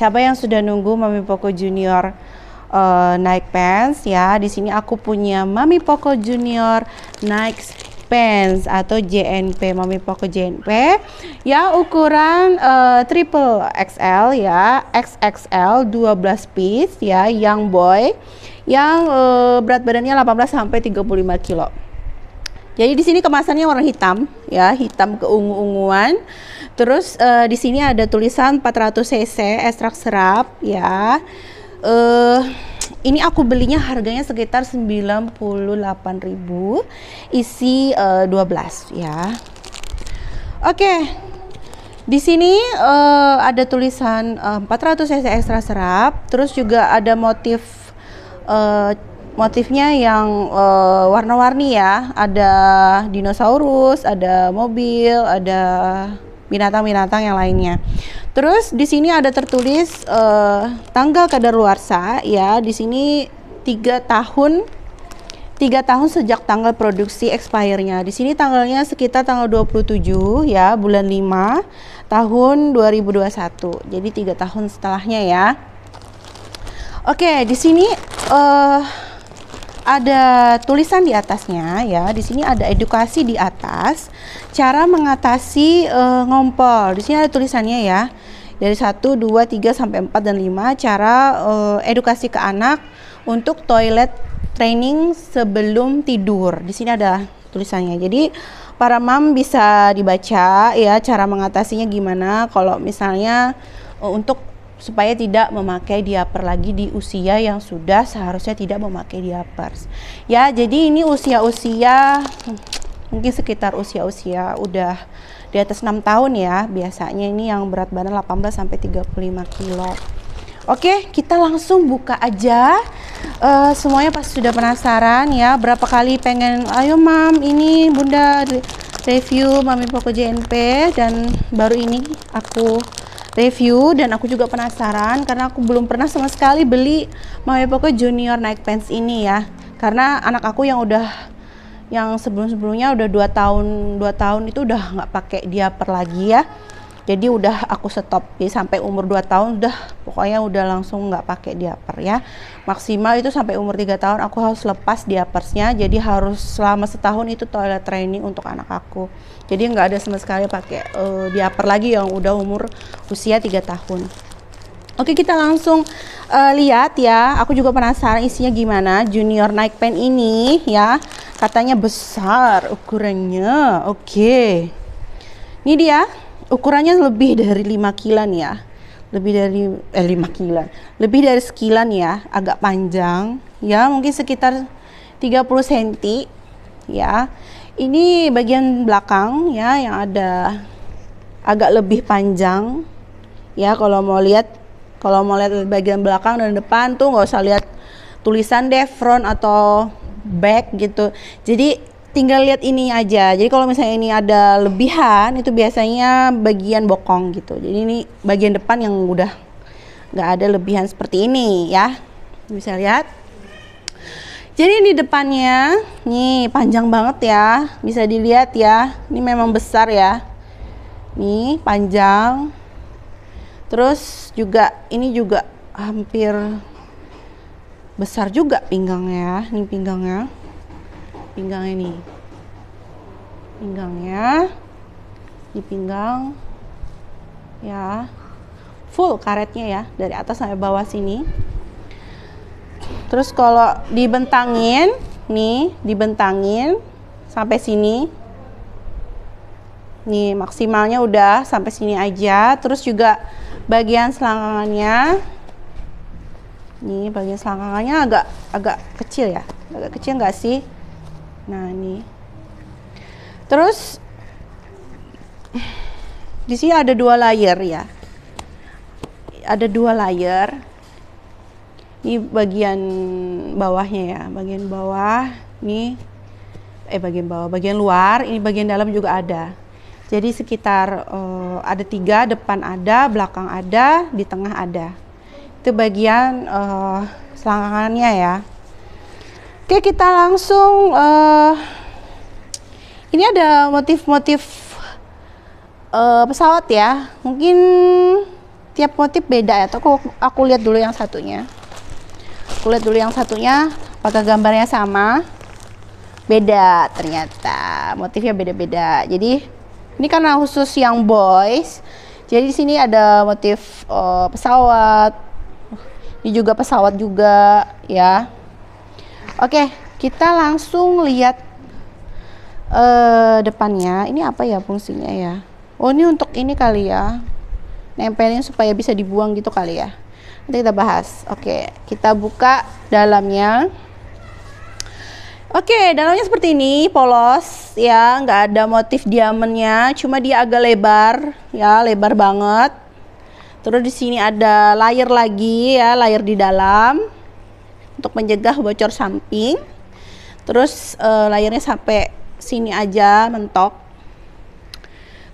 Siapa yang sudah nunggu Mami poco Junior uh, eh, Nike Pants ya? Di sini aku punya Mami poco Junior Nike pants atau JNP Mami poco JNP ya ukuran uh, triple XL ya XXL 12 piece ya yang boy yang uh, berat badannya 18 sampai 35 kilo. Jadi di sini kemasannya warna hitam ya, hitam keungu-unguan. Terus uh, di sini ada tulisan 400 cc ekstrak serap ya. Uh, ini aku belinya harganya sekitar 98.000 isi uh, eh, 12 ya. Oke. Okay. Di sini uh, ada tulisan uh, 400 cc ekstra serap, terus juga ada motif uh, motifnya yang uh, warna-warni ya. Ada dinosaurus, ada mobil, ada binatang-binatang yang lainnya. Terus di sini ada tertulis uh, eh, tanggal kadaluarsa ya. Di sini tiga tahun tiga tahun sejak tanggal produksi expirenya. Di sini tanggalnya sekitar tanggal 27 ya, bulan 5 tahun 2021. Jadi tiga tahun setelahnya ya. Oke, di sini uh, ada tulisan di atasnya ya. Di sini ada edukasi di atas, cara mengatasi uh, ngompol. Di sini ada tulisannya ya. Dari 1 2 3 sampai 4 dan 5 cara uh, edukasi ke anak untuk toilet training sebelum tidur. Di sini ada tulisannya. Jadi para mam bisa dibaca ya cara mengatasinya gimana kalau misalnya eh, untuk supaya tidak memakai diaper lagi di usia yang sudah seharusnya tidak memakai diapers. Ya, jadi ini usia-usia mungkin sekitar usia-usia udah di atas 6 tahun ya. Biasanya ini yang berat badan 18 sampai 35 kilo. Oke, kita langsung buka aja. Uh, semuanya pasti sudah penasaran ya berapa kali pengen ayo mam ini bunda review mami poko JNP dan baru ini aku review dan aku juga penasaran karena aku belum pernah sama sekali beli Mami Poco Junior Nike Pants ini ya. Karena anak aku yang udah yang sebelum-sebelumnya udah 2 tahun 2 tahun itu udah nggak pakai diaper lagi ya jadi udah aku stop jadi sampai umur 2 tahun udah pokoknya udah langsung nggak pakai diaper ya maksimal itu sampai umur 3 tahun aku harus lepas diapersnya jadi harus selama setahun itu toilet training untuk anak aku jadi nggak ada sama sekali pakai uh, diaper lagi yang udah umur usia 3 tahun Oke kita langsung uh, lihat ya aku juga penasaran isinya gimana junior Nike pen ini ya katanya besar ukurannya oke ini dia ukurannya lebih dari 5 kilan ya lebih dari eh 5 kilan lebih dari sekilan ya agak panjang ya mungkin sekitar 30 cm ya ini bagian belakang ya yang ada agak lebih panjang ya kalau mau lihat kalau mau lihat bagian belakang dan depan tuh nggak usah lihat tulisan deh front atau back gitu jadi tinggal lihat ini aja. Jadi kalau misalnya ini ada lebihan itu biasanya bagian bokong gitu. Jadi ini bagian depan yang udah nggak ada lebihan seperti ini ya. Bisa lihat. Jadi di depannya nih panjang banget ya. Bisa dilihat ya. Ini memang besar ya. Nih panjang. Terus juga ini juga hampir besar juga pinggangnya, nih pinggangnya pinggang ini, pinggangnya di pinggang ya full karetnya ya dari atas sampai bawah sini terus kalau dibentangin nih dibentangin sampai sini nih maksimalnya udah sampai sini aja terus juga bagian selangkangannya nih bagian selangkangannya agak agak kecil ya agak kecil nggak sih Nah, ini. Terus di sini ada dua layer ya. Ada dua layer. Ini bagian bawahnya ya, bagian bawah. Ini eh bagian bawah, bagian luar, ini bagian dalam juga ada. Jadi sekitar uh, ada tiga, depan ada, belakang ada, di tengah ada. Itu bagian uh, eh, selangkangannya ya. Oke, kita langsung. Uh, ini ada motif-motif uh, pesawat ya. Mungkin tiap motif beda ya. Aku, aku lihat dulu yang satunya. Aku lihat dulu yang satunya. Apakah gambarnya sama? Beda ternyata. Motifnya beda-beda. Jadi ini karena khusus yang boys. Jadi di sini ada motif uh, pesawat. Ini juga pesawat juga ya Oke, kita langsung lihat uh, depannya. Ini apa ya fungsinya ya? Oh, ini untuk ini kali ya. Nempelin supaya bisa dibuang gitu kali ya. Nanti kita bahas. Oke, kita buka dalamnya. Oke, dalamnya seperti ini, polos ya, nggak ada motif diamennya, cuma dia agak lebar ya, lebar banget. Terus di sini ada layer lagi ya, layer di dalam untuk mencegah bocor samping. Terus e, layarnya sampai sini aja mentok.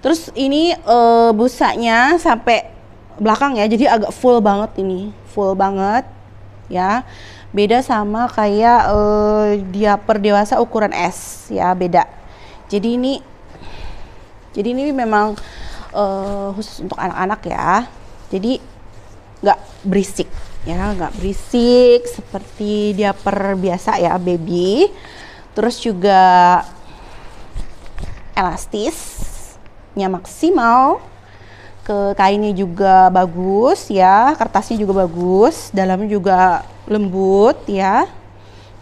Terus ini e, busanya sampai belakang ya, jadi agak full banget ini, full banget ya. Beda sama kayak e, eh, diaper dewasa ukuran S ya, beda. Jadi ini jadi ini memang uh, khusus untuk anak-anak ya jadi nggak berisik ya nggak berisik seperti dia per biasa ya baby terus juga elastisnya maksimal ke kainnya juga bagus ya kertasnya juga bagus dalamnya juga lembut ya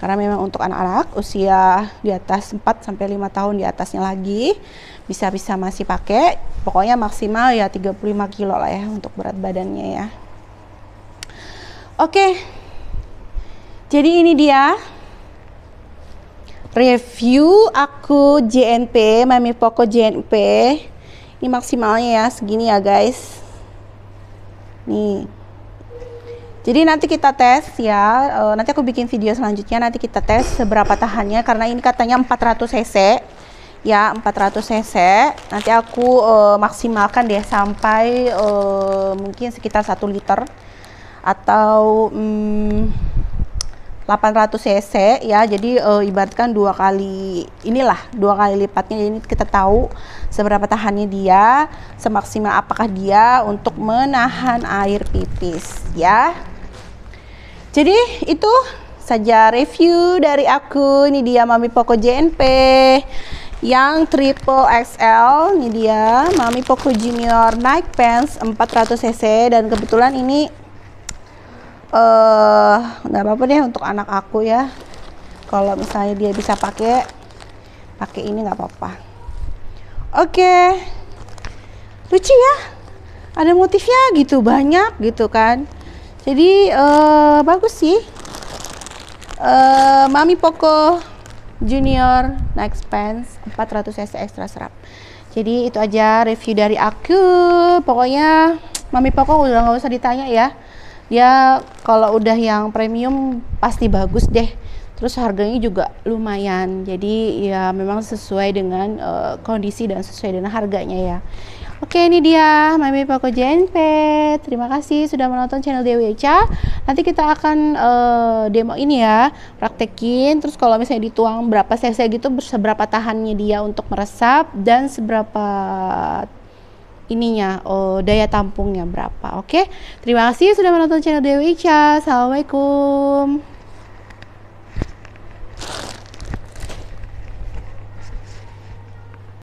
karena memang untuk anak-anak usia di atas 4 sampai 5 tahun di atasnya lagi bisa-bisa masih pakai pokoknya maksimal ya 35 kilo lah ya untuk berat badannya ya Oke, jadi ini dia review aku JNP, Mami Poco JNP. Ini maksimalnya ya, segini ya guys. Nih. Jadi nanti kita tes ya, eh, nanti aku bikin video selanjutnya, nanti kita tes seberapa tahannya, karena ini katanya 400 cc. Ya, 400 cc. Nanti aku uh, maksimalkan deh sampai uh, mungkin sekitar 1 liter atau hmm, 800 cc ya jadi e, ibaratkan dua kali inilah dua kali lipatnya ini kita tahu seberapa tahannya dia semaksimal apakah dia untuk menahan air pipis ya jadi itu saja review dari aku ini dia Mami Poco JNP yang triple XL ini dia Mami Poco Junior Nike Pants 400 cc dan kebetulan ini eh uh, nggak apa-apa deh untuk anak aku ya kalau misalnya dia bisa pakai pakai ini nggak apa-apa oke okay. lucu ya ada motifnya gitu banyak gitu kan jadi uh, bagus sih uh, mami poco junior next pants 400 cc extra serap jadi itu aja review dari aku pokoknya mami poco udah nggak usah ditanya ya Ya kalau udah yang premium pasti bagus deh terus harganya juga lumayan jadi ya memang sesuai dengan uh, kondisi dan sesuai dengan harganya ya Oke ini dia Mami Pako JNP Terima kasih sudah menonton channel Dewi Eca Nanti kita akan uh, demo ini ya Praktekin Terus kalau misalnya dituang berapa cc gitu Seberapa tahannya dia untuk meresap Dan seberapa ininya oh, daya tampungnya berapa oke okay? terima kasih sudah menonton channel Dewi Ica assalamualaikum